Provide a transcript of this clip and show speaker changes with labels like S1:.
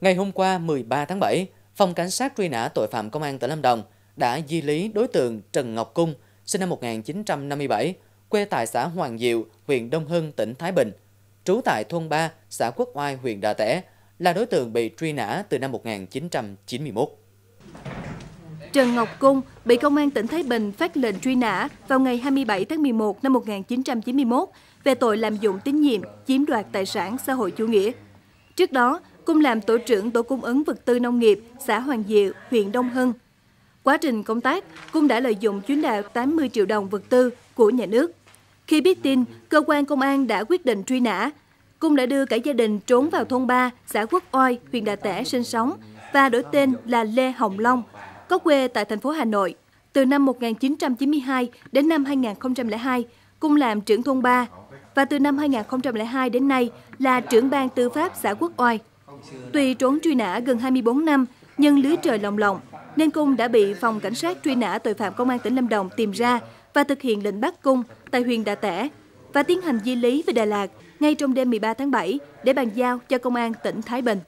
S1: Ngày hôm qua 13 tháng 7, Phòng Cảnh sát truy nã tội phạm Công an tỉnh Lâm Đồng đã di lý đối tượng Trần Ngọc Cung, sinh năm 1957, quê tại xã Hoàng Diệu, huyện Đông Hưng, tỉnh Thái Bình, trú tại thôn 3, xã Quốc Oai, huyện Đà Tẻ, là đối tượng bị truy nã từ năm 1991.
S2: Trần Ngọc Cung bị Công an tỉnh Thái Bình phát lệnh truy nã vào ngày 27 tháng 11 năm 1991 về tội lạm dụng tín nhiệm, chiếm đoạt tài sản xã hội chủ nghĩa. Trước đó, cùng làm tổ trưởng tổ cung ứng vật tư nông nghiệp xã Hoàng Diệu, huyện Đông Hưng. Quá trình công tác, cung đã lợi dụng chuyến đạo 80 triệu đồng vật tư của nhà nước. Khi biết tin, cơ quan công an đã quyết định truy nã. Cung đã đưa cả gia đình trốn vào thôn 3, xã Quốc Oai, huyện Đà Tẻ sinh sống và đổi tên là Lê Hồng Long, có quê tại thành phố Hà Nội. Từ năm 1992 đến năm 2002, Cung làm trưởng thôn 3 và từ năm 2002 đến nay là trưởng ban tư pháp xã Quốc Oai. Tuy trốn truy nã gần 24 năm, nhưng lưới trời lồng lộng, nên Cung đã bị Phòng Cảnh sát truy nã tội phạm Công an tỉnh Lâm Đồng tìm ra và thực hiện lệnh bắt Cung tại huyện Đà Tẻ và tiến hành di lý về Đà Lạt ngay trong đêm 13 tháng 7 để bàn giao cho Công an tỉnh Thái Bình.